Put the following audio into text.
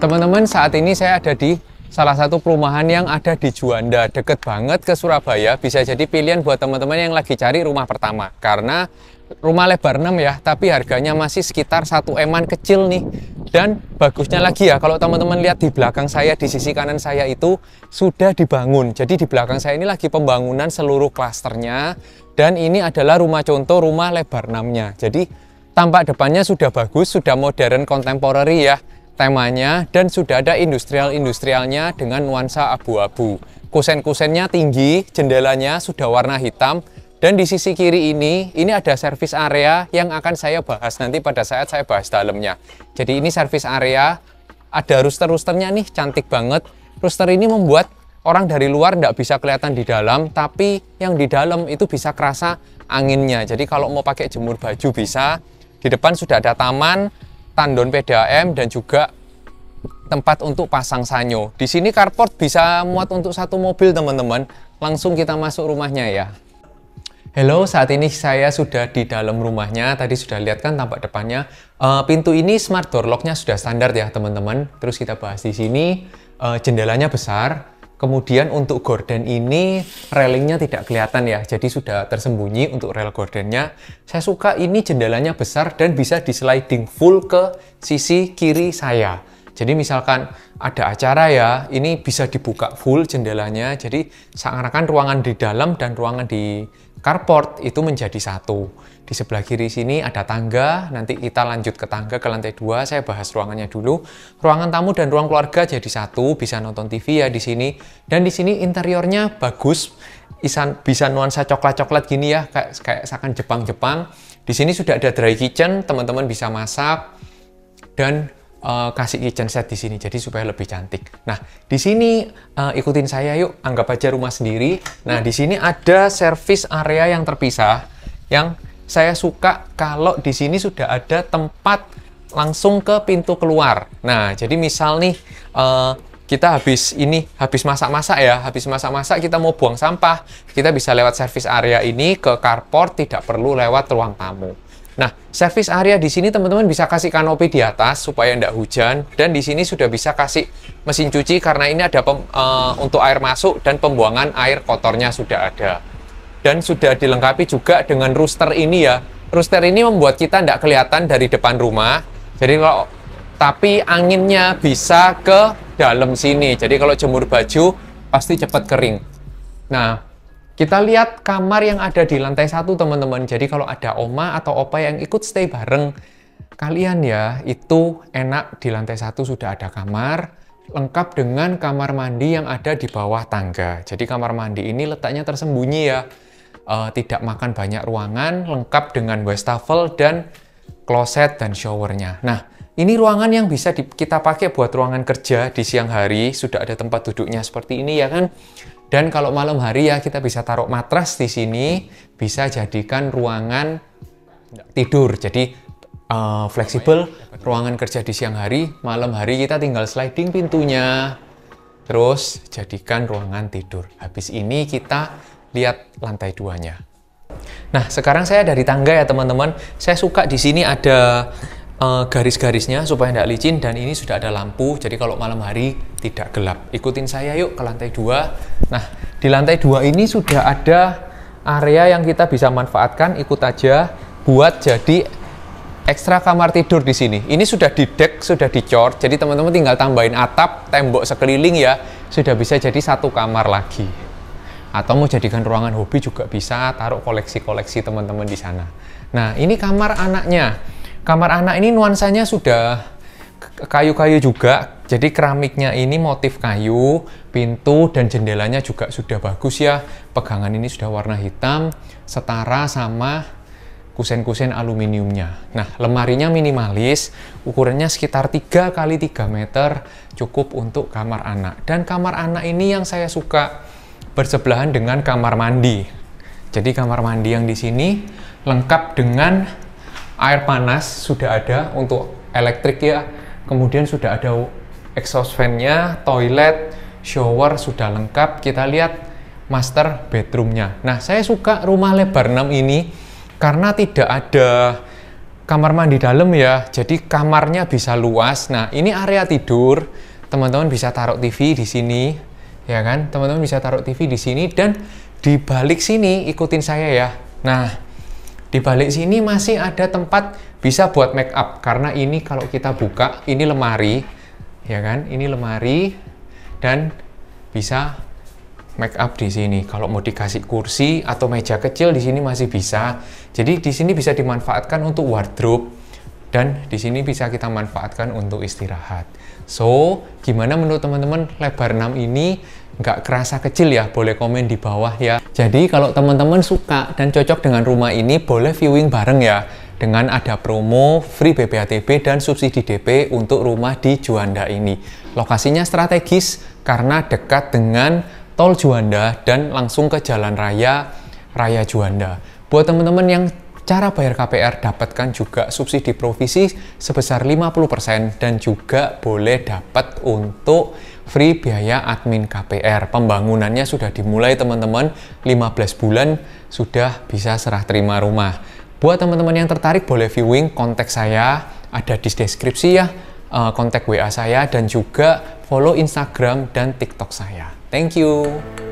Teman-teman, saat ini saya ada di salah satu perumahan yang ada di Juanda, deket banget ke Surabaya, bisa jadi pilihan buat teman-teman yang lagi cari rumah pertama. Karena rumah lebar 6 ya, tapi harganya masih sekitar satu eman kecil nih. Dan bagusnya lagi ya, kalau teman-teman lihat di belakang saya, di sisi kanan saya itu sudah dibangun. Jadi di belakang saya ini lagi pembangunan seluruh klasternya. Dan ini adalah rumah contoh rumah lebar 6-nya. Jadi tampak depannya sudah bagus, sudah modern kontemporer ya temanya dan sudah ada industrial-industrialnya dengan nuansa abu-abu. Kusen-kusennya tinggi, jendelanya sudah warna hitam, dan di sisi kiri ini, ini ada service area yang akan saya bahas nanti pada saat saya bahas dalamnya. Jadi ini service area, ada rooster-roosternya nih, cantik banget. Rooster ini membuat orang dari luar tidak bisa kelihatan di dalam, tapi yang di dalam itu bisa kerasa anginnya. Jadi kalau mau pakai jemur baju bisa, di depan sudah ada taman, tandon PDAM dan juga tempat untuk pasang sanyo. Di sini carport bisa muat untuk satu mobil teman-teman. Langsung kita masuk rumahnya ya. Halo, saat ini saya sudah di dalam rumahnya. Tadi sudah lihat kan tampak depannya. Uh, pintu ini smart door locknya sudah standar ya teman-teman. Terus kita bahas di sini. Uh, jendelanya besar. Kemudian untuk gorden ini railingnya tidak kelihatan ya, jadi sudah tersembunyi untuk rel gordennya. Saya suka ini jendelanya besar dan bisa di sliding full ke sisi kiri saya. Jadi misalkan ada acara ya, ini bisa dibuka full jendelanya, jadi seakan-akan ruangan di dalam dan ruangan di carport itu menjadi satu. Di sebelah kiri sini ada tangga, nanti kita lanjut ke tangga ke lantai dua. Saya bahas ruangannya dulu. Ruangan tamu dan ruang keluarga jadi satu, bisa nonton TV ya di sini. Dan di sini interiornya bagus, Isan, bisa nuansa coklat-coklat gini ya, kayak, kayak seakan Jepang-Jepang. Di sini sudah ada dry kitchen, teman-teman bisa masak. Dan uh, kasih kitchen set di sini jadi supaya lebih cantik. Nah, di sini uh, ikutin saya yuk, anggap aja rumah sendiri. Nah, di sini ada service area yang terpisah yang saya suka kalau di sini sudah ada tempat langsung ke pintu keluar. Nah, jadi misal nih uh, kita habis ini habis masak-masak ya, habis masak-masak kita mau buang sampah, kita bisa lewat service area ini ke carport, tidak perlu lewat ruang tamu. Nah, service area di sini teman-teman bisa kasih kanopi di atas supaya tidak hujan dan di sini sudah bisa kasih mesin cuci karena ini ada pem, uh, untuk air masuk dan pembuangan air kotornya sudah ada dan sudah dilengkapi juga dengan rooster ini ya. Rooster ini membuat kita tidak kelihatan dari depan rumah. Jadi kalau tapi anginnya bisa ke dalam sini. Jadi kalau jemur baju pasti cepat kering. Nah, kita lihat kamar yang ada di lantai satu teman-teman. Jadi kalau ada oma atau opa yang ikut stay bareng kalian ya, itu enak di lantai satu sudah ada kamar lengkap dengan kamar mandi yang ada di bawah tangga. Jadi kamar mandi ini letaknya tersembunyi ya uh, tidak makan banyak ruangan, lengkap dengan wastafel dan kloset dan showernya. Nah, ini ruangan yang bisa di, kita pakai buat ruangan kerja di siang hari, sudah ada tempat duduknya seperti ini ya kan. Dan kalau malam hari ya kita bisa taruh matras di sini, bisa jadikan ruangan tidur. Jadi uh, fleksibel, ruangan kerja di siang hari, malam hari kita tinggal sliding pintunya, terus jadikan ruangan tidur. Habis ini kita lihat lantai duanya. Nah, sekarang saya dari tangga ya teman-teman. Saya suka di sini ada uh, garis-garisnya supaya tidak licin dan ini sudah ada lampu. Jadi kalau malam hari tidak gelap. Ikutin saya yuk ke lantai dua. Nah, di lantai dua ini sudah ada area yang kita bisa manfaatkan. Ikut aja buat jadi ekstra kamar tidur di sini. Ini sudah di deck, sudah dicor. Jadi teman-teman tinggal tambahin atap, tembok sekeliling ya. Sudah bisa jadi satu kamar lagi atau mau jadikan ruangan hobi juga bisa taruh koleksi-koleksi teman-teman di sana. Nah, ini kamar anaknya. Kamar anak ini nuansanya sudah kayu-kayu juga. Jadi keramiknya ini motif kayu, pintu dan jendelanya juga sudah bagus ya. Pegangan ini sudah warna hitam, setara sama kusen-kusen aluminiumnya. Nah, lemarinya minimalis, ukurannya sekitar 3 kali 3 meter, cukup untuk kamar anak. Dan kamar anak ini yang saya suka, bersebelahan dengan kamar mandi. Jadi kamar mandi yang di sini lengkap dengan air panas sudah ada untuk elektrik ya. Kemudian sudah ada exhaust fan-nya, toilet, shower sudah lengkap. Kita lihat master bedroom-nya. Nah, saya suka rumah lebar 6 ini karena tidak ada kamar mandi dalam ya. Jadi kamarnya bisa luas. Nah, ini area tidur. Teman-teman bisa taruh TV di sini ya kan teman-teman bisa taruh TV di sini dan di balik sini ikutin saya ya nah di balik sini masih ada tempat bisa buat make up karena ini kalau kita buka ini lemari ya kan ini lemari dan bisa make up di sini. Kalau mau dikasih kursi atau meja kecil di sini masih bisa. Jadi di sini bisa dimanfaatkan untuk wardrobe dan di sini bisa kita manfaatkan untuk istirahat. So, gimana menurut teman-teman lebar 6 ini? nggak kerasa kecil ya, boleh komen di bawah ya. Jadi kalau teman-teman suka dan cocok dengan rumah ini, boleh viewing bareng ya. Dengan ada promo free BPHTB dan subsidi DP untuk rumah di Juanda ini. Lokasinya strategis karena dekat dengan tol Juanda dan langsung ke jalan raya Raya Juanda. Buat teman-teman yang cara bayar KPR dapatkan juga subsidi provisi sebesar 50% dan juga boleh dapat untuk free biaya admin KPR. Pembangunannya sudah dimulai teman-teman, 15 bulan sudah bisa serah terima rumah. Buat teman-teman yang tertarik boleh viewing kontak saya, ada di deskripsi ya, eh, kontak WA saya dan juga follow Instagram dan TikTok saya. Thank you.